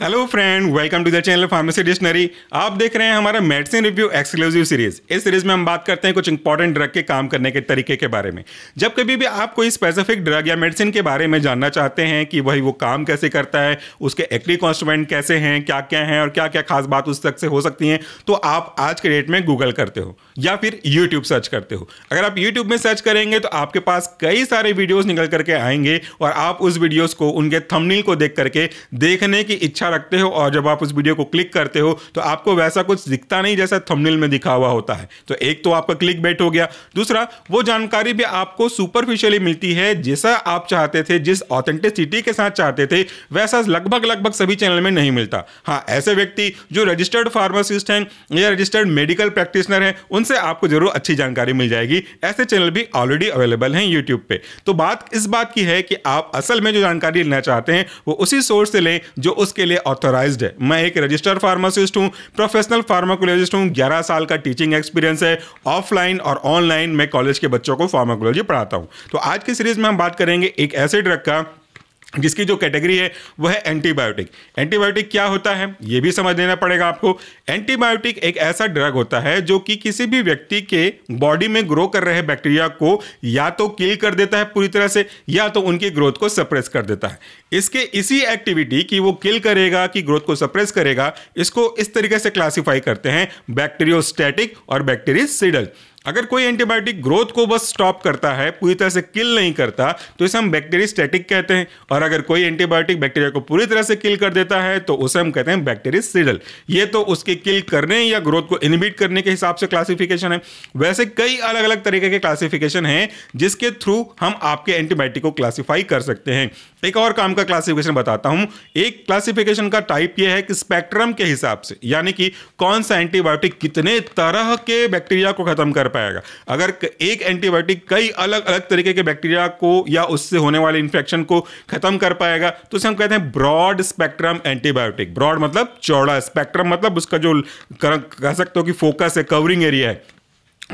hello friend welcome to the channel pharmacy dictionary आप देख रहे हैं हमारा मेडिसिन रिव्यू एक्सक्लूसिव सीरीज इस सीरीज में हम बात करते हैं कुछ इंपॉर्टेंट ड्रग के काम करने के तरीके के बारे में जब कभी भी आप कोई स्पेसिफिक ड्रग या मेडिसिन के बारे में जानना चाहते हैं कि भाई वो काम कैसे करता है उसके एक्टिव कॉन्स्टूमेंट कैसे हैं क्या क्या हैं और क्या क्या खास बात उस तक से हो सकती हैं तो आप आज के डेट में गूगल करते हो या फिर यूट्यूब सर्च करते हो अगर आप यूट्यूब में सर्च करेंगे तो आपके पास कई सारे वीडियोज निकल करके आएंगे और आप उस वीडियोज को उनके थमनील को देख करके देखने की इच्छा अच्छा रखते हो और जब आप उस वीडियो को क्लिक करते हो तो आपको वैसा कुछ दिखता नहीं जैसा थंबनेल में दिखा हुआ होता है तो एक तो आपका क्लिक बेट हो गया दूसरा वो जानकारी भी आपको सुपरफिशियली मिलती है जैसा आप चाहते थे जिस ऑथेंटिसिटी के साथ चाहते थे वैसा लगभग लगभग सभी चैनल में नहीं मिलता हाँ ऐसे व्यक्ति जो रजिस्टर्ड फार्मासिस्ट हैं या रजिस्टर्ड मेडिकल प्रैक्टिशनर हैं उनसे आपको जरूर अच्छी जानकारी मिल जाएगी ऐसे चैनल भी ऑलरेडी अवेलेबल हैं यूट्यूब पे तो बात इस बात की है कि आप असल में जो जानकारी लेना चाहते हैं वो उसी सोर्स से लें जो उसके लिए लिए ऑथोराइज है मैं एक रजिस्टर्ड फार्मासिस्ट हूँ प्रोफेशनल फार्माकोलॉजिस्ट हूँ ग्यारह साल का टीचिंग एक्सपीरियंस है ऑफलाइन और ऑनलाइन मैं कॉलेज के बच्चों को फार्माकोलॉजी पढ़ाता हूँ तो आज की सीरीज में हम बात करेंगे एक ऐसे ड्रग का जिसकी जो कैटेगरी है वह है एंटीबायोटिक एंटीबायोटिक क्या होता है ये भी समझ लेना पड़ेगा आपको एंटीबायोटिक एक ऐसा ड्रग होता है जो कि किसी भी व्यक्ति के बॉडी में ग्रो कर रहे बैक्टीरिया को या तो किल कर देता है पूरी तरह से या तो उनकी ग्रोथ को सप्रेस कर देता है इसके इसी एक्टिविटी कि वो किल करेगा कि ग्रोथ को सप्रेस करेगा इसको इस तरीके से क्लासीफाई करते हैं बैक्टीरियोस्टैटिक और बैक्टीरियसिडल अगर कोई एंटीबायोटिक ग्रोथ को बस स्टॉप करता है पूरी तरह से किल नहीं करता तो इसे हम बैक्टेरिया स्टैटिक कहते हैं और अगर कोई एंटीबायोटिक बैक्टीरिया को पूरी तरह से किल कर देता है तो उसे हम कहते हैं बैक्टेरिया सीडल ये तो उसके किल करने या ग्रोथ को इनिबिट करने के हिसाब से क्लासिफिकेशन है वैसे कई अलग अलग तरीके के क्लासिफिकेशन हैं जिसके थ्रू हम आपके एंटीबायोटिक को क्लासीफाई कर सकते हैं एक और काम का क्लासिफिकेशन बताता हूं एक क्लासिफिकेशन का टाइप यह है कि स्पेक्ट्रम के हिसाब से यानी कि कौन सा एंटीबायोटिक कितने तरह के बैक्टीरिया को खत्म कर पाएगा अगर एक एंटीबायोटिक कई अलग अलग तरीके के बैक्टीरिया को या उससे होने वाले इंफेक्शन को खत्म कर पाएगा तो उसे हम कहते हैं ब्रॉड स्पेक्ट्रम एंटीबायोटिक ब्रॉड मतलब चौड़ा स्पेक्ट्रम मतलब उसका जो कह सकते हो कि फोकस है कवरिंग एरिया है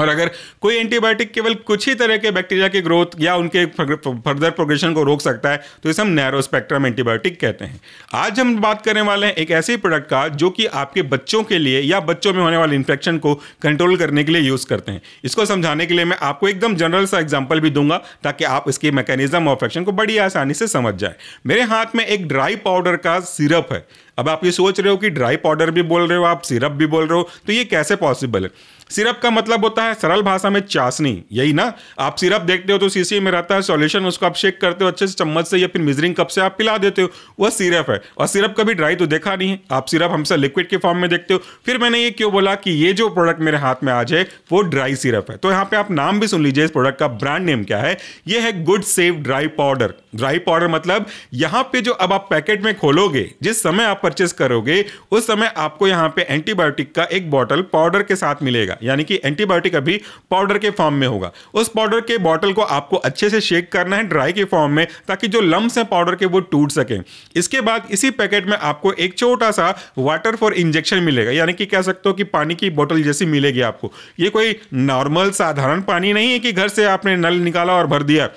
और अगर कोई एंटीबायोटिक केवल कुछ ही तरह के बैक्टीरिया के ग्रोथ या उनके फर्दर प्रोग्रेशन को रोक सकता है तो इसे हम नैरो स्पेक्ट्रम एंटीबायोटिक कहते हैं आज हम बात करने वाले हैं एक ऐसे प्रोडक्ट का जो कि आपके बच्चों के लिए या बच्चों में होने वाले इन्फेक्शन को कंट्रोल करने के लिए यूज़ करते हैं इसको समझाने के लिए मैं आपको एकदम जनरल सा एग्जाम्पल भी दूंगा ताकि आप इसकी मैकेनिज्म ऑफ एक्शन को बड़ी आसानी से समझ जाए मेरे हाथ में एक ड्राई पाउडर का सिरप है अब आप ये सोच रहे हो कि ड्राई पाउडर भी बोल रहे हो आप सिरप भी बोल रहे हो तो ये कैसे पॉसिबल है सिरप का मतलब होता है सरल भाषा में चाशनी यही ना आप सिरप देखते हो तो सीसी में रहता है सॉल्यूशन उसको आप शेक करते हो अच्छे से चम्मच से या फिर मिजरिंग कप से आप पिला देते हो वह सिरप है और सिरप कभी ड्राई तो देखा नहीं है आप सिरप हमसे लिक्विड के फॉर्म में देखते हो फिर मैंने ये क्यों बोला कि ये जो प्रोडक्ट मेरे हाथ में आज है वो ड्राई सिरप है तो यहाँ पे आप नाम भी सुन लीजिए इस प्रोडक्ट का ब्रांड नेम क्या है ये है Gudcef dry powder dry powder मतलब यहाँ पे जो अब आप पैकेट में खोलोगे जिस समय आप परचेस करोगे उस समय आपको यहाँ पे एंटीबायोटिक का एक बॉटल पाउडर के साथ मिलेगा जाएगा यानी कि एंटीबायोटिक अभी पाउडर के फॉर्म में होगा उस पाउडर के बॉटल को आपको अच्छे से शेक करना है ड्राई के फॉर्म में ताकि जो लम्ब हैं पाउडर के वो टूट सकें इसके बाद इसी पैकेट में आपको एक छोटा सा वाटर फॉर इंजेक्शन मिलेगा यानी कि कह सकते हो कि पानी की बॉटल जैसी मिलेगी आपको ये कोई नॉर्मल साधारण पानी नहीं है कि घर से आपने नल निकाला और भर दिया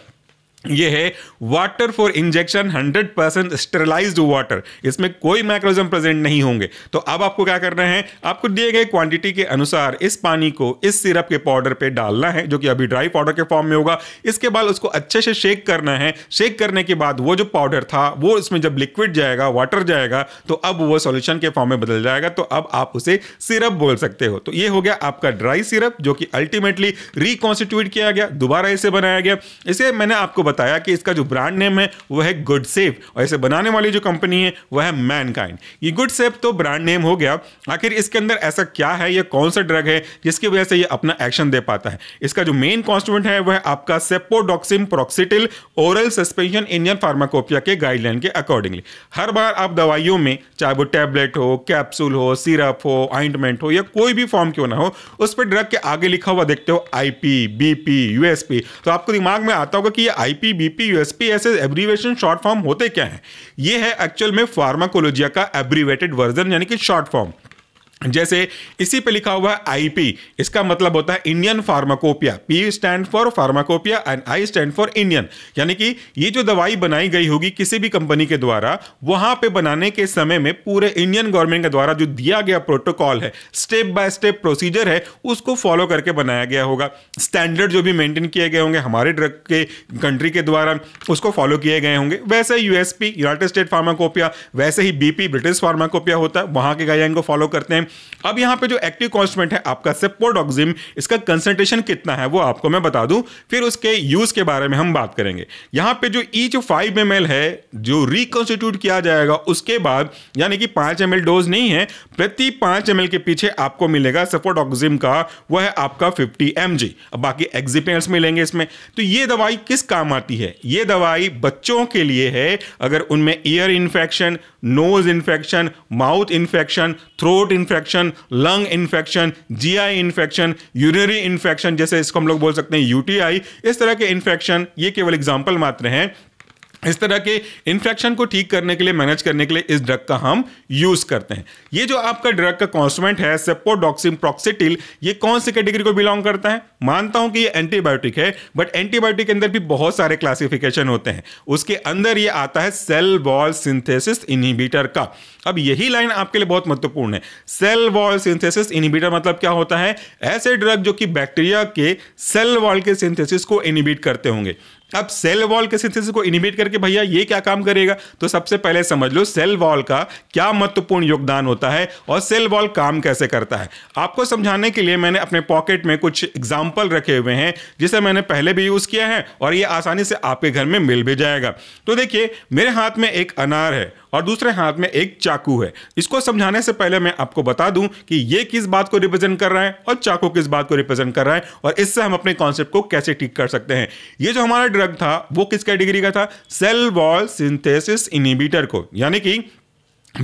ये है water for injection 100 percent sterilise water इसमें कोई माइक्रोजम प्रेजेंट नहीं होंगे तो अब आपको क्या करना है आपको दिए गए क्वांटिटी के अनुसार इस पानी को इस सिरप के पाउडर पे डालना है जो कि अभी ड्राई पाउडर के फॉर्म में होगा इसके बाद उसको अच्छे से शेक करना है शेक करने के बाद वो जो पाउडर था वो इसमें जब लिक्विड जाएगा वाटर जाएगा तो अब वो सोल्यूशन के फॉर्म में बदल जाएगा तो अब आप उसे सिरप बोल सकते हो तो ये हो गया आपका ड्राई सिरप जो कि अल्टीमेटली रिकॉन्स्टिट्यूट किया गया दोबारा इसे बनाया गया इसे मैंने आपको बताया कि इसका जो ब्रांड नेम है वह है गुड सेफ और इसे बनाने वाली जो कंपनी है वह है मैनकाइंड ये गुड सेफ तो ब्रांड नेम हो गया आखिर इसके अंदर ऐसा क्या है यह कौन सा ड्रग है जिसकी वजह से यह अपना एक्शन दे पाता है इसका जो मेन कॉन्स्टिट्यूंट है वह आपका cefpodoxime proxetil oral suspension Indian pharmacopoeia के गाइडलाइन के अकॉर्डिंगली हर बार आप दवाइयों में चाहे वो टैबलेट हो कैप्सूल हो सिरप हो आइंटमेंट हो या कोई भी फॉर्म क्यों ना हो उस पर ड्रग के आगे लिखा हुआ देखते हो आईपी बीपी यूएसपी तो आपको दिमाग में आता होगा कि ये आई आईपी बीपी यूएसपी ऐसे एब्रीवेशन शॉर्ट फॉर्म होते क्या हैं ये है एक्चुअल में फार्माकोलोजिया का एब्रीवेटेड वर्जन यानी कि शॉर्ट फॉर्म जैसे इसी पे लिखा हुआ है आईपी इसका मतलब होता है Indian pharmacopoeia P stand for pharmacopoeia and I stand for Indian यानी कि ये जो दवाई बनाई गई होगी किसी भी कंपनी के द्वारा वहां पे बनाने के समय में पूरे इंडियन गवर्नमेंट के द्वारा जो दिया गया प्रोटोकॉल है स्टेप बाय स्टेप प्रोसीजर है उसको फॉलो करके बनाया गया होगा स्टैंडर्ड जो भी मेंटेन किए गए होंगे हमारे ड्रग के कंट्री के द्वारा उसको फॉलो किए गए होंगे वैसे यूएसपी यूनाइटेड स्टेट फार्माकोपिया वैसे ही बीपी ब्रिटिश फार्माकोपिया होता है वहां के गाइडलाइन को फॉलो करते हैं अब यहां पे जो एक्टिव कॉन्स्टमेंट है आपका सेप्पोडॉक्सिम इसका कंसंट्रेशन कितना है वो आपको मैं बता दूं फिर उसके यूज के बारे में हम बात करेंगे यहां पे जो ई जो फाइव एम है जो रिकॉन्स्टिट्यूट किया जाएगा उसके बाद यानी कि पांच एम डोज नहीं है प्रति पांच एम के पीछे आपको मिलेगा सेपोडॉक्सिम का वह है आपका फिफ्टी एम अब बाकी एग्जिपेयर्स मिलेंगे इसमें तो ये दवाई किस काम आती है ये दवाई बच्चों के लिए है अगर उनमें ear infection nose infection mouth infection throat infection infection lung infection GI infection urinary infection जैसे इसको हम लोग बोल सकते हैं यूटीआई इस तरह के इन्फेक्शन ये केवल एग्जाम्पल मात्र हैं इस तरह के इन्फेक्शन को ठीक करने के लिए मैनेज करने के लिए इस ड्रग का हम यूज करते हैं ये जो आपका ड्रग का कॉन्सुमेंट है सेपोडॉक्सिम प्रोक्सिटिल ये कौन सी कैटेगरी को बिलोंग करता है मानता हूं कि ये एंटीबायोटिक है बट एंटीबायोटिक के अंदर भी बहुत सारे क्लासिफिकेशन होते हैं उसके अंदर ये आता है सेल वॉल सिंथेसिस इनहिबिटर का अब यही लाइन आपके लिए बहुत महत्वपूर्ण है सेल वॉल सिंथेसिस इनहिबिटर मतलब क्या होता है ऐसे ड्रग जो कि बैक्टीरिया के सेल वॉल के सिंथेसिस को इनहिबिट करते होंगे अब सेल वॉल के सिंथेसिस को इनिमेट करके भैया ये क्या काम करेगा तो सबसे पहले समझ लो सेल वॉल का क्या महत्वपूर्ण योगदान होता है और सेल वॉल काम कैसे करता है आपको समझाने के लिए मैंने अपने पॉकेट में कुछ एग्जाम्पल रखे हुए हैं जिसे मैंने पहले भी यूज़ किया है और ये आसानी से आपके घर में मिल भी जाएगा तो देखिए मेरे हाथ में एक अनार है और दूसरे हाथ में एक चाकू है इसको समझाने से पहले मैं आपको बता दूं कि ये किस बात को रिप्रेजेंट कर रहा है और चाकू किस बात को रिप्रेजेंट कर रहा है और इससे हम अपने कॉन्सेप्ट को कैसे ठीक कर सकते हैं ये जो हमारा ड्रग था वो किस कैटेगरी का था सेल वॉल सिंथेसिस इनिबिटर को यानी कि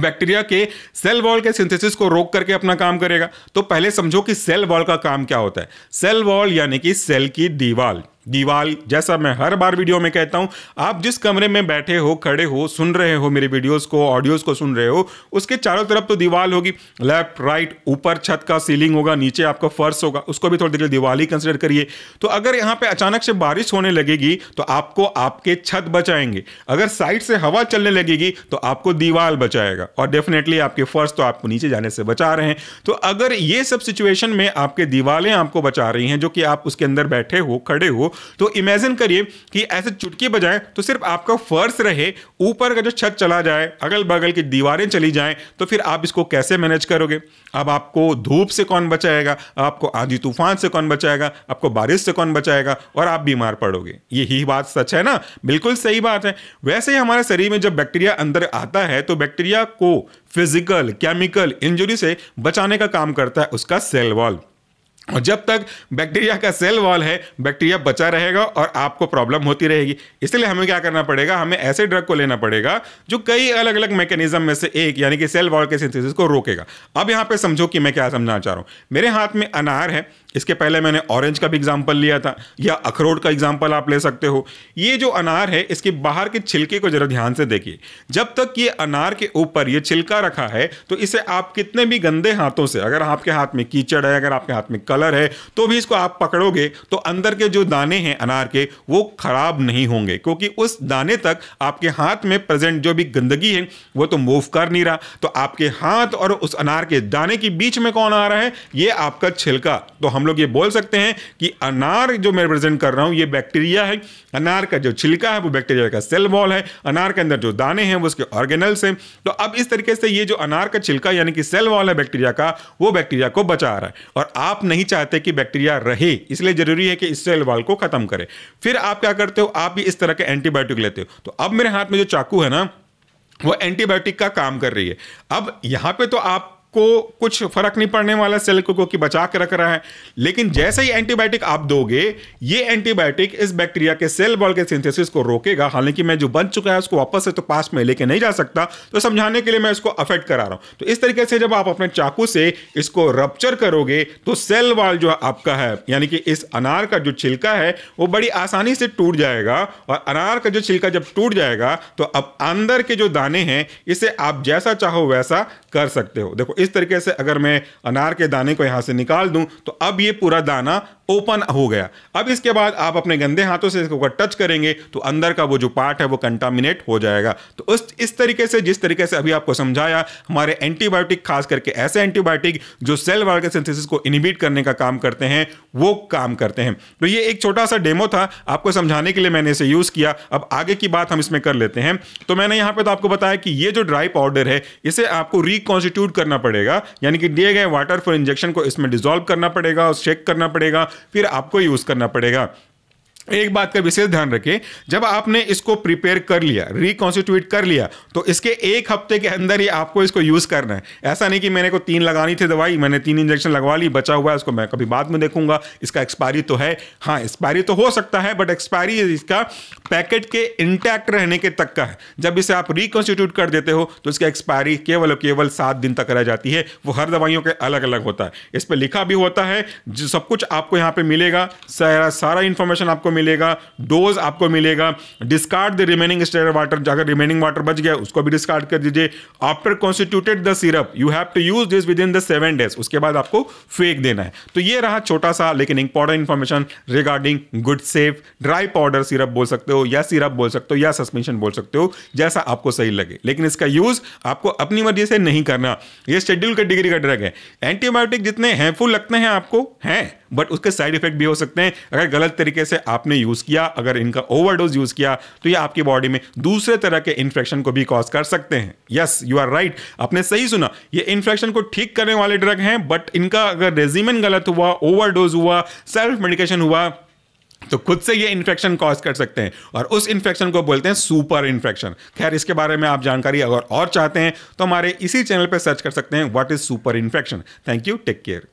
बैक्टीरिया के सेल वॉल के सिंथेसिस को रोक करके अपना काम करेगा तो पहले समझो कि सेल वॉल का काम क्या होता है सेल वॉल यानी कि सेल की दीवार दीवाल जैसा मैं हर बार वीडियो में कहता हूं आप जिस कमरे में बैठे हो खड़े हो सुन रहे हो मेरे वीडियोस को ऑडियोज़ को सुन रहे हो उसके चारों तरफ तो दीवार होगी लेफ्ट राइट ऊपर छत का सीलिंग होगा नीचे आपका फर्श होगा उसको भी थोड़ी देर दीवाल ही कंसिडर करिए तो अगर यहाँ पर अचानक से बारिश होने लगेगी तो आपको आपके छत बचाएंगे अगर साइड से हवा चलने लगेगी तो आपको दीवाल बचाएगा और डेफिनेटली आपके फर्श तो आपको नीचे जाने से बचा रहे हैं तो अगर ये सब सिचुएशन में आपके दीवारें आपको बचा रही हैं जो कि आप उसके अंदर बैठे हो खड़े हो तो इमेजिन करिए कि ऐसे चुटकी बजाएं तो सिर्फ आपका फर्श रहे ऊपर का जो छत चला जाए अगल बगल की दीवारें चली जाएं तो फिर आप इसको कैसे मैनेज करोगे अब आपको धूप से कौन बचाएगा आपको आंधी तूफान से कौन बचाएगा आपको बारिश से कौन बचाएगा और आप बीमार पड़ोगे यही बात सच है ना बिल्कुल सही बात है वैसे ही हमारे शरीर में जब बैक्टीरिया अंदर आता है तो बैक्टीरिया को फिजिकल केमिकल इंजरी से बचाने का काम करता है उसका सेल वॉल और जब तक बैक्टीरिया का सेल वॉल है बैक्टीरिया बचा रहेगा और आपको प्रॉब्लम होती रहेगी इसलिए हमें क्या करना पड़ेगा हमें ऐसे ड्रग को लेना पड़ेगा जो कई अलग अलग मैकेनिज्म में से एक यानी कि सेल वॉल के सिंथेसिस को रोकेगा अब यहाँ पे समझो कि मैं क्या समझना चाह रहा हूँ मेरे हाथ में अनार है इसके पहले मैंने ऑरेंज का भी एग्जाम्पल लिया था या अखरोट का एग्जाम्पल आप ले सकते हो ये जो अनार है इसके बाहर के छिलके को जरा ध्यान से देखिए जब तक ये अनार के ऊपर ये छिलका रखा है तो इसे आप कितने भी गंदे हाथों से अगर आपके हाथ में कीचड़ है अगर आपके हाथ में कलर है तो भी इसको आप पकड़ोगे तो अंदर के जो दाने हैं अनार के वो खराब नहीं होंगे क्योंकि उस दाने तक आपके हाथ में प्रेजेंट जो भी गंदगी है वो तो मूव कर नहीं रहा तो आपके हाथ और उस अनार के दाने के बीच में कौन आ रहा है ये आपका छिलका तो हम लोग ये बोल सकते हैं कि अनार जो मैं रिप्रेजेंट कर रहा हूँ ये बैक्टीरिया है अनार का जो छिलका है वो बैक्टीरिया का सेल वॉल है अनार के अंदर जो दाने हैं वो उसके ऑर्गेनल्स हैं तो अब इस तरीके से ये जो अनार का छिलका यानी कि सेल वॉल है बैक्टीरिया का वो बैक्टीरिया को बचा रहा है और आप नहीं नहीं चाहते कि बैक्टीरिया रहे इसलिए जरूरी है कि इस सेल वाल को खत्म करे फिर आप क्या करते हो आप भी इस तरह के एंटीबायोटिक लेते हो तो अब मेरे हाथ में जो चाकू है ना वो एंटीबायोटिक का काम कर रही है अब यहां पे तो आप को कुछ फर्क नहीं पड़ने वाला सेल को, क्योंकि बचा के रख रहा है लेकिन जैसे ही एंटीबायोटिक आप दोगे ये एंटीबायोटिक इस बैक्टीरिया के सेल वॉल के सिंथेसिस को रोकेगा हालांकि मैं जो बन चुका है उसको वापस से तो पास में लेके नहीं जा सकता तो समझाने के लिए मैं इसको अफेक्ट करा रहा हूं तो इस तरीके से जब आप अपने चाकू से इसको रप्चर करोगे तो सेल वॉल जो आपका है यानी कि इस अनार का जो छिलका है वो बड़ी आसानी से टूट जाएगा और अनार का जो छिलका जब टूट जाएगा तो अब अंदर के जो दाने हैं इसे आप जैसा चाहो वैसा कर सकते हो देखो इस तरीके से अगर मैं अनार के दाने को यहाँ से निकाल दूँ तो अब ये पूरा दाना ओपन हो गया अब इसके बाद आप अपने गंदे हाथों से इसको टच करेंगे तो अंदर का वो जो पार्ट है वो कंटामिनेट हो जाएगा तो उस इस तरीके से जिस तरीके से अभी आपको समझाया हमारे एंटीबायोटिक खास करके ऐसे एंटीबायोटिक जो सेल वाल के सिंथेसिस को इनिबिट करने का काम करते हैं वो काम करते हैं तो ये एक छोटा सा डेमो था आपको समझाने के लिए मैंने इसे यूज़ किया अब आगे की बात हम इसमें कर लेते हैं तो मैंने यहाँ पर तो आपको बताया कि ये जो ड्राई पाउडर है इसे आपको रिकॉन्स्टिट्यूट करना पड़ेगा यानी कि दिए गए वाटर फॉर इंजेक्शन को इसमें डिजोल्व करना पड़ेगा और चेक करना पड़ेगा फिर आपको यूज़ करना पड़ेगा एक बात का विशेष ध्यान रखें जब आपने इसको प्रिपेयर कर लिया रिकॉन्स्टिट्यूट कर लिया तो इसके एक हफ्ते के अंदर ही आपको इसको यूज़ करना है ऐसा नहीं कि मैंने को तीन लगानी थी दवाई मैंने तीन इंजेक्शन लगवा ली बचा हुआ है उसको मैं कभी बाद में देखूंगा इसका एक्सपायरी तो है हाँ एक्सपायरी तो हो सकता है बट एक्सपायरी इसका पैकेट के इंटैक्ट रहने के तक का है जब इसे आप रिकॉन्स्टिट्यूट कर देते हो तो इसकी एक्सपायरी केवल और केवल सात दिन तक रह जाती है वो हर दवाइयों के अलग अलग होता है इस पर लिखा भी होता है सब कुछ आपको यहाँ पर मिलेगा सारा सारा इन्फॉर्मेशन आपको मिलेगा डोज आपको मिलेगा discard the remaining sterile water अगर रिमेनिंग वाटर बच गया उसको भी डिस्कार्ड कर दीजिए after constituted the syrup you have to use this within the seven days उसके बाद आपको फेंक देना है तो ये रहा छोटा सा लेकिन important information regarding Gudcef dry powder syrup बोल सकते हो या सिरप बोल सकते हो या सस्पेंशन बोल सकते हो जैसा आपको सही लगे लेकिन इसका यूज आपको अपनी मर्जी से नहीं करना ये शेड्यूल का डिग्री का ड्रग है एंटीबायोटिक जितने हैंफुल लगते हैं आपको हैं बट उसके साइड इफेक्ट भी हो सकते हैं अगर गलत तरीके से आपने यूज़ किया अगर इनका ओवरडोज यूज़ किया तो ये आपकी बॉडी में दूसरे तरह के इन्फेक्शन को भी कॉज कर सकते हैं यस यू आर राइट आपने सही सुना ये इन्फेक्शन को ठीक करने वाले ड्रग हैं बट इनका अगर रेजिमेंट गलत हुआ ओवरडोज हुआ सेल्फ मेडिकेशन हुआ तो खुद से ये इन्फेक्शन कॉज कर सकते हैं और उस इन्फेक्शन को बोलते हैं सुपर इन्फेक्शन खैर इसके बारे में आप जानकारी अगर और चाहते हैं तो हमारे इसी चैनल पर सर्च कर सकते हैं what is super infection thank you take care